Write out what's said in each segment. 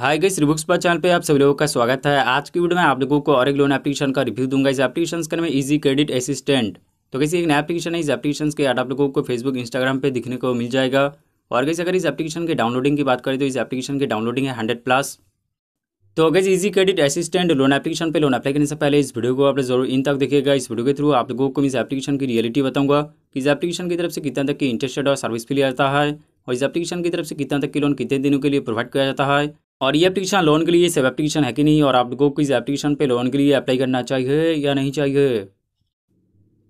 हाय गई रिबुक्स पर चैनल पे आप सभी लोगों का स्वागत है आज की वीडियो में आप लोगों को और एक लोन एप्लीकेशन का रिव्यू दूंगा इस एप्लीकेशन का नाम इजी क्रेडिट असिस्टेंट तो कैसे एक नया एप्लीकेशन है इस एप्लीकेशन के आप लोगों को फेसबुक इंस्टाग्राम पे दिखने को मिल जाएगा और कैसे अगर इस एप्लीकेशन के डाउनलोडिंग की बात करें तो इस एप्लीकेशन की डाउनलोडिंग है हंड्रेड प्लस तो अगर easy credit assistant loan application पे लोन अप्लाई करने से पहले इस वीडियो को आप जरूर इन तक देखिएगा इस वीडियो के थ्रू आप लोगों को इस एप्लीकेशन की रियलिटी बताऊंगा कि इस एप्लीकेशन की तरफ से कितना तक की इंटरेस्टेड और सर्विस फी लिया जाता है और इस एप्लीकेशन की तरफ से कितना तक की लोन कितने दिनों के लिए प्रोवाइड किया जाता है और ये एप्लीकेशन लोन के लिए सब एप्लीकेशन है कि नहीं और आपको किस एप्लीकेशन पे लोन के लिए अप्लाई करना चाहिए या नहीं चाहिए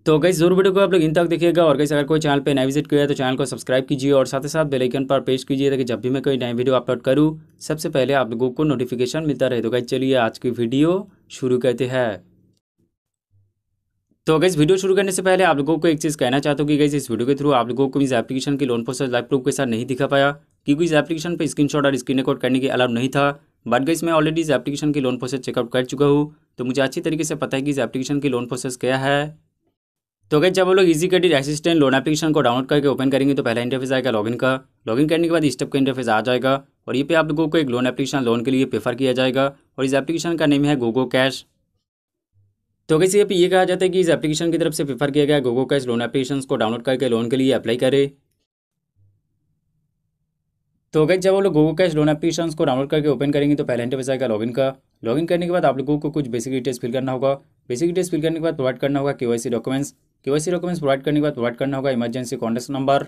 तो गई जरूर वीडियो को आप लोग इन तक देखिएगा और गई अगर कोई चैनल पे नया विजिट किया है तो चैनल को सब्सक्राइब कीजिए और साथ ही साथ बेलाइकन पर पेश कीजिए ताकि जब भी मैं कोई नई वीडियो अपलोड करूँ सबसे पहले आप लोगों को नोटिफिकेशन मिलता रहे तो गई चलिए आज की वीडियो शुरू करते हैं तो अगर इस वीडियो शुरू करने से पहले आप लोगों को एक चीज़ कहना चाहता हूँ कि गई इस वीडियो के थ्रू आप लोगों को इस एप्लीकेशन की लोन प्रोसेस लाइव प्रूफ के साथ नहीं दिखा पाया क्योंकि इस एप्लीकेशन पर स्क्रीनशॉट और स्क्रीन रिकॉर्ड करने की अलाउ नहीं था बट गई मैं ऑलरेडी इस एप्लीकेशन की लोन प्रोसेस चेकआउट कर चुका हूँ तो मुझे अच्छी तरीके से पता है कि इस एप्लीकेशन की लोन प्रोसेस क्या है तो अगर जब वो लोग easy credit assistant loan application को डाउनलोड करके ओपन करेंगे तो पहला इंटरफेस आएगा लॉगिन का लॉगिन करने के बाद स्टेप का इंटरफेस आ जाएगा और ये पे आप लोगों को एक लोन एप्लीकेशन लोन के लिए प्रेफर किया जाएगा और इस एप्लीकेशन का नेम है गोगो कैश तो कैसे ये पे ये कहा जाता है कि इस एप्लीकेशन की तरफ से प्रेफर किया गया गोगो कैश लोन एप्लीकेशन को डाउनलोड करके लोन के लिए अप्लाई करें तो अगर जब आप लोग गूगल कैश लोन एप्लीकेशन को डाउनलोड करके ओपन करेंगे तो पहले इंटरफेस आएगा लॉगिन का लॉगिन करने के बाद आप लोगों को कुछ बेसिक डिटेल्स फिल करना होगा बेसिक डिटेल्स फिल करने के बाद प्रोवाइड करना होगा KYC documents KYC documents provide करने के बाद प्रोवाइड करना होगा emergency contact number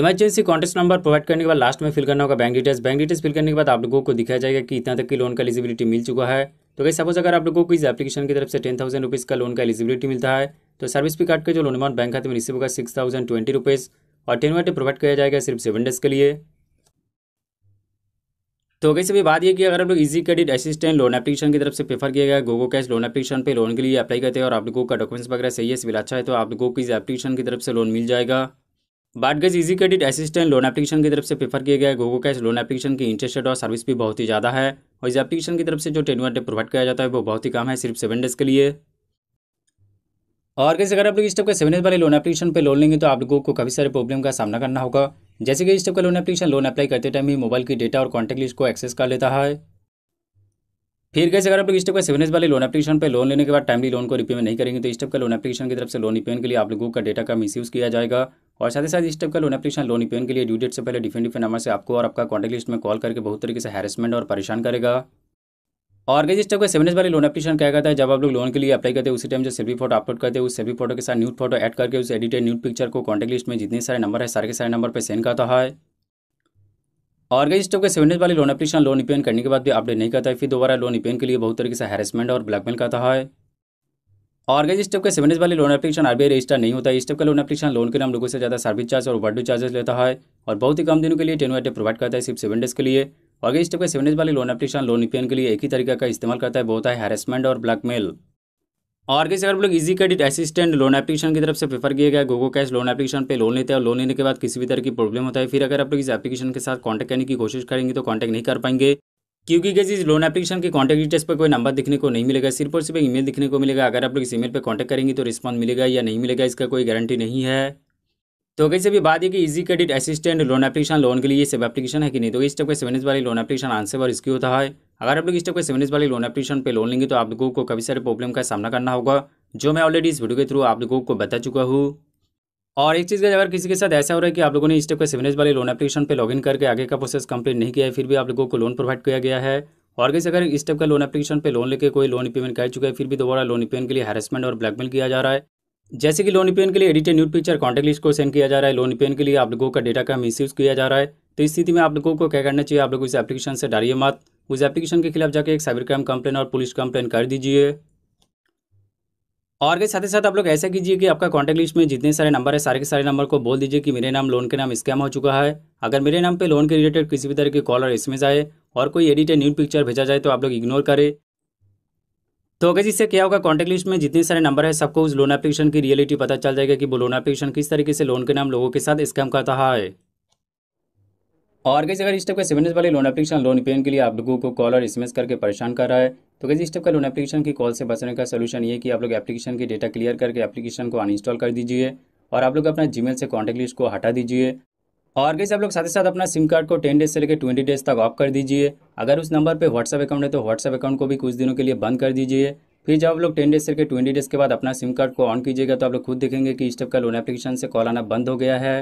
emergency contact number provide करने के बाद लास्ट में फिल करना होगा bank details bank details fill करने के बाद आप लोगों को दिखाया जाएगा कि इतना तक की लोन का एलिजिबिलिटी मिल चुका है तो कहीं सपोज अगर आप लोगों को इस एप्लीकेशन की तरफ से टेन थाउजेंड रुपीज़ का लोन का एलिजिबिलिटी मिलता है तो सर्विस पे कार्ड का जो लोन अमाउंट बैंक खाते में रिसीव होगा सिक्स थाउजेंड ट्वेंटी रुपीज़ और टेन प्रोवाइड किया जाएगा सिर्फ सेवन डेज के लिए तो कैसे भी बात यह कि अगर आप लोग easy credit assistant loan application की तरफ से प्रेफर किया गया गोगो कैश लोन एप्लीकेशन पे लोन के लिए अप्लाई करते हैं और आप लोगों का डॉक्यूमेंट्स वगैरह सही है सिविल अच्छा है तो आप लोगों को इस एप्लीकेशन की तरफ से लोन मिल जाएगा बाट गज easy credit assistant loan application की तरफ से प्रेफर किया गया गोगो कैश लोन एप्लीकेशन की इंटरेस्ट रेट और सर्विस भी बहुत ही ज़्यादा है और इस एप्लीकेशन की तरफ से जो टेन वन प्रोवाइड किया जाता है वो बहुत ही कम है सिर्फ सेवन डेज के लिए और कैसे अगर आप लोग इस टाइप का सेवन वाले लोन एप्लीकेशन पे लोन लेंगे तो आप लोगों को काफी सारे प्रॉब्लम का सामना करना होगा जैसे कि इस टाइप का लोन एप्लीकेशन लोन अप्लाई करते टाइम ही मोबाइल की डेटा और कॉन्टैक्ट लिस्ट को एक्सेस कर लेता है फिर कैसे अगर आप लोग इस टाइप का सेवन वाले लोन एप्लीकेशन पर लोन लेने के बाद टाइमली लोन को रिपेमेंट नहीं करेंगे तो इस टाइप का लोन एप्लीकेशन की तरफ से लोन रिपेमेंट के लिए आप लोगों का डेटा का मिस किया जाएगा और साथ ही साथ इस टाइप का लोन एप्लीकेशन लोन रिपेमेंट के लिए ड्यू डेट से पहले डिफरेंट डिफरेंट नंबर से आपको और आपका कॉन्टैक्ट लिस्ट में कॉल करके बहुत तरीके से हैरेसमेंट और परेशान करेगा ऑर्गेज स्टेप का सेवन वाले लोन एप्लीकेशन क्या करता है जब आप लोग लोन के लिए अप्लाई करते हैं उसी टाइम जो सेल्फी फोटो अपलोड करते हैं उस सेल्फी फोटो के साथ न्यूट फोटो ऐड करके उस एडिटेड न्यूट पिक्चर को कॉन्टैक्ट लिस्ट में जितने सारे नंबर है सारे के सारे नंबर पर सेंड करता है ऑर्गेज स्टेप के सेवन वाले लोन एप्लीकेशन लोन रिपेन करने के बाद भी अपडेट नहीं करता है फिर दोबारा लोन रिपेन e के लिए बहुत तरीके से हैरेसमेंट और ब्लैकमेल करता है ऑर्गेज स्टेप के सेवन वाले लोन एप्लीकेशन आरबीआई रजिस्टर नहीं होता है इस टाइप का लोन एप्लीकेशन लोन के नाम लोगों से ज़्यादा सर्विस चार्ज और ओवरड्यू चार्जेस लेता है और बहुत ही कम दिनों के लिए टेन टेनो प्रोवाइड करता है सिर्फ सेवन डेज के लिए और आगे स्टेप का सेवन वाली लोन एप्लीकेशन लोन यूपीएन के लिए एक ही तरीका का इस्तेमाल करता है बहुत है हैरेसमेंट और ब्लैकमेल और आगे अगर लोग easy credit assistant loan application की तरफ से प्रेफर किया गया गोगो कैश लोन एप्लीकेशन पे लोन लेते हैं और लोन लेने के बाद किसी भी तरह की प्रॉब्लम होता है फिर अगर आप लोग इस एप्लीकेशन के साथ कॉन्टैक्ट करने की कोशिश करेंगे तो कॉन्टैक्ट नहीं कर पाएंगे क्योंकि कैसे इस लोन एप्लीकेशन के कॉन्टैक्ट डिटेल्स पर कोई नंबर दिखने को नहीं मिलेगा सिर्फ और सिर्फ ईमेल दिखने को मिलेगा अगर आप लोग इस ईमेल पर कॉन्टैक्ट करेंगे तो रिस्पॉन्स मिलेगा या नहीं मिलेगा इसका कोई गारंटी नहीं है तो कैसे भी बात है कि easy credit assistant loan application loan के लिए सब एप्लीकेशन है कि नहीं तो इस टाइप का सेवन वाली लोन एप्लीकेशन आंसर और इसकी होता है अगर आप लोग इस टाइप का सेवन वाली लोन एप्लीकेशन पे लोन लेंगे तो आप लोगों को कभी सारे प्रॉब्लम का सामना करना होगा जो मैं ऑलरेडी इस वीडियो के थ्रू आप लोगों को बता चुका हूँ और एक चीज़ का अगर किसी के साथ ऐसा हो रहा है कि आप लोगों ने इस टाइप का सेवन वाले लोन एप्लीकेशन पर लॉगिन करके आगे का प्रोसेस कंप्लीट नहीं किया है फिर भी आप लोगों को लोन प्रोवाइड किया गया है और कैसे अगर इस टाइप का लोन एप्लीकेशन पर लोन लेके कोई लोन पेमेंट कर चुका है फिर भी दोबारा लोन पेमेंट के लिए हेरसमेंट और ब्लैकमेल किया जा रहा है जैसे कि लोन पेन के लिए edited nude picture contact list को सेंड किया जा रहा है लोन पेन के लिए आप लोगों का डेटा का मिस किया जा रहा है तो इस स्थिति में आप लोगों को क्या करना चाहिए आप लोग इस एप्लीकेशन से डालिए मत उस एप्लीकेशन के खिलाफ जाकर एक साइबर क्राइम कंप्लेन और पुलिस कंप्लेन कर दीजिए और के साथ ही साथ आप लोग ऐसा कीजिए कि आपका कॉन्टैक्ट लिस्ट में जितने सारे नंबर है सारे के सारे नंबर को बोल दीजिए कि मेरे नाम लोन के नाम स्कैम हो चुका है अगर मेरे नाम पे लोन के रिलेटेड किसी भी तरह की कॉल और इसमें आए और कोई एडिटेड न्यूड पिक्चर भेजा जाए तो आप लोग इग्नोर करें तो अगर इससे क्या होगा कॉन्टैक्ट लिस्ट में जितने सारे नंबर है सबको उस लोन एप्लीकेशन की रियलिटी पता चल जाएगा कि वो लोन एप्लीकेशन किस तरीके से लोन के नाम लोगों के साथ स्कैम करता है और कैसे अगर इस टाइप का सेवन वाले लोन एप्लीकेशन लोन पेन के लिए आप लोगों को कॉल और एस करके परेशान कर रहा है तो कैसे इस टाइप का लोन एप्लीकेशन की कॉल से बचने का सोल्यूशन ये कि आप लोग एप्लीकेशन की डेटा क्लियर करके एप्लीकेशन को अनइंस्टॉल कर दीजिए और आप लोग अपना जीमेल से कॉन्टैक्ट लिस्ट को हटा दीजिए और कैसे आप लोग साथ ही साथ अपना सिम कार्ड को टेन डेज से लेकर ट्वेंटी डेज तक ऑफ कर दीजिए अगर उस नंबर पर व्हाट्सअप अकाउंट है तो व्हाट्सअप अकाउंट को भी कुछ दिनों के लिए बंद कर दीजिए फिर जब आप लोग टेन डेज से लेकर ट्वेंटी डेज के बाद अपना सिम कार्ड को ऑन कीजिएगा तो आप लोग खुद देखेंगे कि इस टाइप का लोन एप्लीकेशन से कॉल आना बंद हो गया है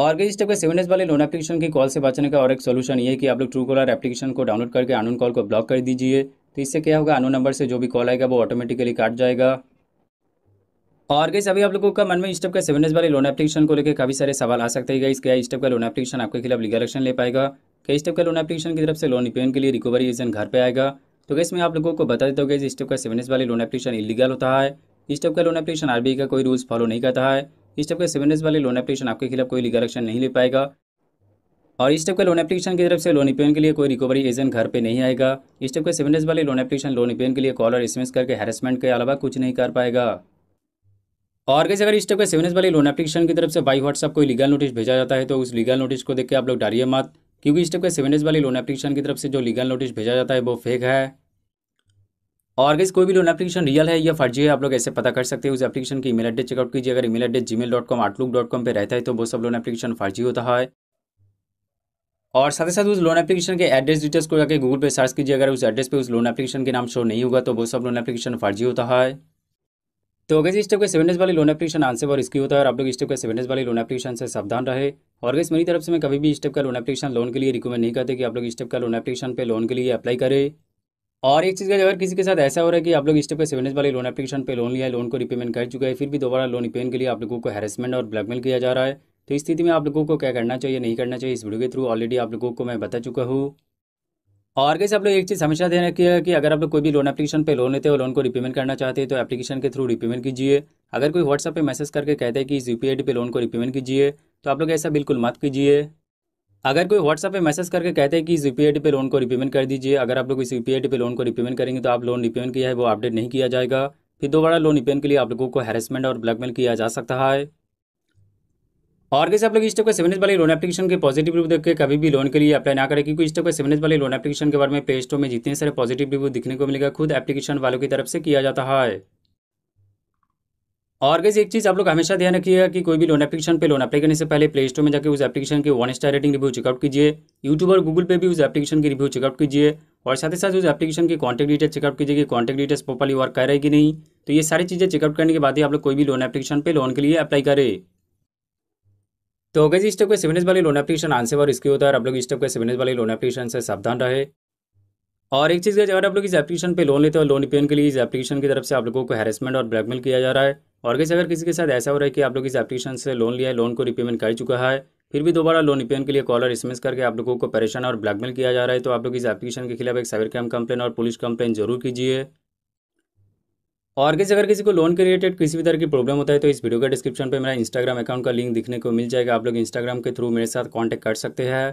और इस टाइप के सेवन डेज वाले लोन एप्लीकेशन की कॉल से बचने का और एक सोल्यूशन ये कि आप लोग ट्रू कॉलर एप्लीकेशन को डाउनलोड करके अनून कॉल को ब्लॉक कर दीजिए तो इससे क्या होगा अनून नंबर से जो भी कॉल आएगा वो ऑटोमेटिकली काट जाएगा और गई अभी आप लोगों का मन में टाइप का सेवन वाले लोन एप्लीकेशन को लेकर काफी सारे सवाल आ सकते हैं इस टाइप का लोन एप्लीकेशन आपके खिलाफ लीगल एक्शन ले पाएगा कई स्टेप का लोन एप्लीकेशन की तरफ से लोन रिपेमेंट के लिए रिकवरी एजेंट घर पर आएगा तो गैस मैं आप लोगों को बता देता हूँ इस टाइप का सेवन वाले लोन एप्लीकेशन इलीगल होता है इस टाइप का लोन एप्लीकेशन आरबीआई का कोई रूल्स फॉलो नहीं करता है इस टाइप का सेवन वाले लोन एप्लीकेशन आपके खिलाफ कोई लीगल एक्शन नहीं ले पाएगा और इस टाइप का लोन एप्लीकेशन की तरफ से लोन रिपेमेंट के लिए कोई रिकवरी एजेंट घर पर नहीं आएगा इस टाइप का सेवन डेज वाले लोन एप्लीकेशन लोन रिपेमेंट के लिए कॉल और एसएमएस करके हेरसमेंट के अलावा कुछ नहीं कर पाएगा और कैसे अगर इस टाइप का सेवन एस वाले लोन एप्लीकेशन की तरफ से बाई व्हाट्सअप कोई लीगल नोटिस भेजा जाता है तो उस लीगल नोटिस को देख के आप लोग डालिए मत क्योंकि इस टाइप का सेवन एस वाले लोन एप्लीकेशन की तरफ से जो लीगल नोटिस भेजा जाता है वो फेक है और कैसे कोई भी लोन एप्लीकेशन रियल है या फर्जी है आप लोग ऐसे पता कर सकते हैं उस एप्लीकेशन की ईमेल एड्रेस चेकआउट कीजिए अगर email address Gmail dot com Outlook dot com पर रहता है तो वो सब लोन एप्लीकेशन फर्जी होता है और साथ ही साथ उस लोन एप्लीकेशन के एड्रेस डिटेल्स को जाकर गूगल पे सर्च कीजिए अगर उस एड्रेस पे उस लोन एप्लीकेशन के नाम शो नहीं होगा तो वो सब लोन एप्लीकेशन फर्जी होता है तो अगर इस टाइप के सेवन डेज वाली लोन एप्लीकेशन आंसर और इसकी होता है और आप लोग इस टाइप के सेवन डेज वाली लोन एप्लीकेशन से सावधान रहे और अगर मेरी तरफ से मैं कभी भी इस टाइप का लोन एप्लीकेशन लोन के लिए रिकमेंड नहीं करते कि आप लोग इस टाइप का लोन एप्लीकेशन पे लोन के लिए अप्लाई करें और एक चीज़ का अगर किसी के साथ ऐसा हो रहा है कि आप लोग इस टाइप का सेवन डेज वाले लोन एप्लीकेशन पर लोन लिया है लोन को रिपेमेंट कर चुका है फिर भी दोबारा लोन रिपेमेंट के लिए आप लोगों को हेरेसमेंट और ब्लैकमेल किया जा रहा है तो इस स्थिति में आप लोगों को क्या करना चाहिए नहीं करना चाहिए इस वीडियो के थ्रू ऑलरेडी आप लोगों को मैं बता चुका हूँ और कैसे आप लोग एक चीज़ हमेशा ध्यान रखिएगा कि अगर आप लोग कोई भी लोन एप्लीकेशन पे लोन लेते हो लोन को रिपेमेंट करना चाहते हैं तो एप्लीकेशन के थ्रू रिपेमेंट कीजिए अगर कोई व्हाट्सअप पे मैसेज करके कहते हैं कि इस यू पे लोन को रिपेमेंट कीजिए तो आप लोग ऐसा बिल्कुल मत कीजिए अगर कोई व्हाट्सअप पे मैसेज करके कहते हैं कि इस यू पे लोन को रिपेमेंट कर दीजिए अगर आप लोग इस यू पे लोन को रिपेमेंट करेंगे तो आप लोन रिपेमेंट किया है वो अपडेट नहीं किया जाएगा फिर दोबारा लोन रिपेमेंट के लिए आप लोगों को हेरेसमेंट और ब्लैकमेल किया जा सकता है और कैसे आप लोग स्टॉक का सेवन वाले लोन एप्लीकेशन के पॉजिटिव रिव्यू देख के कभी भी लोन के लिए अप्लाई ना करें क्योंकि स्टॉक का सेवन वाले लोन एप्लीकेशन के बारे में प्ले स्टोर में जितने सारे पॉजिटिव रिव्यू दिखने को मिलेगा खुद एप्लीकेशन वालों की तरफ से किया जाता है और कैसे एक चीज़ आप लोग हमेशा ध्यान रखिएगा कि कोई भी लोन एप्लीकेशन पे लोन अप्लाई करने से पहले प्ले स्टोर में जाकर उस एप्लीकेशन के one star rating review checkout कीजिए यूट्यूब और गूगल पे भी उस एप्लीकेशन की रिव्यू चेकआउट कीजिए और साथ ही साथ उस एप्लीकेशन की कॉन्टैक्ट डिटेल्स चेकआउट कीजिए कि कॉन्टैक्ट डिटेल्स प्रॉपरली वर्क कर रहे कि नहीं तो ये सारी चीज़ें चेकआउट करने के बाद ही आप लोग कोई भी लोन एप्लीकेशन पर लोन के लिए अप्लाई करें तो अगर जी इस टाइप के सेवन वाली लोन एप्लीकेशन आंसर और इसकी होता है आप लोग इस टाइप के सेवन वाली लोन एप्लीकेशन से सावधान रहे और एक चीज़ का अगर आप लोग इस एप्लीकेशन पे लोन लेते हो लोन पेन के लिए इस एप्लीकेशन की तरफ से आप लोगों को हैरेसमेंट और ब्लैकमेल किया जा रहा है और कैसे अगर किसी के साथ ऐसा हो रहा है कि आप लोग इस एप्लीकेशन से लोन लिया है लोन को रिपेमेंट कर चुका है फिर भी दोबारा लोन रिपेन के लिए कॉल और करके आप लोगों को परेशान और ब्लैकमेल किया जा रहा है तो आप लोग इस एप्लीकेशन के खिलाफ एक साइबर क्राइम कंप्लेन और पुलिस कंप्लेन जरूर कीजिए और किसी अगर किसी को लोन के रिलेटेड किसी भी तरह की प्रॉब्लम होता है तो इस वीडियो के डिस्क्रिप्शन पर मेरा इंस्टाग्राम अकाउंट का लिंक दिखने को मिल जाएगा आप लोग इंस्टाग्राम के थ्रू मेरे साथ कॉन्टैक्ट कर सकते हैं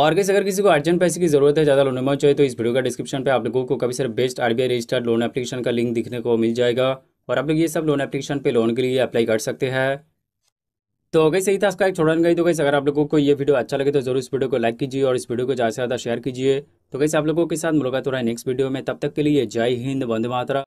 और कैसे अगर किसी को अर्जेंट पैसे की जरूरत है ज़्यादा लोन अमाउंट चाहिए तो इस वीडियो का डिस्क्रिप्शन पर आप लोगों को कभी सर बेस्ट आर रजिस्टर्ड लोन एप्लीकेशन का लिंक दिखने को मिल जाएगा और आप लोग ये सब लोन एप्लीकेशन पर लोन के लिए अप्लाई कर सकते हैं तो अगर ही था उसका एक छोड़न गई तो कैसे अगर आप लोगों को ये वीडियो अच्छा लगे तो जरूर इस वीडियो को लाइक कीजिए और इस वीडियो को ज़्यादा से ज़्यादा शेयर कीजिए तो कैसे आप लोगों के साथ मुलाकात हो रहा है नेक्स्ट वीडियो में तब तक के लिए जय हिंद वंदे मातरा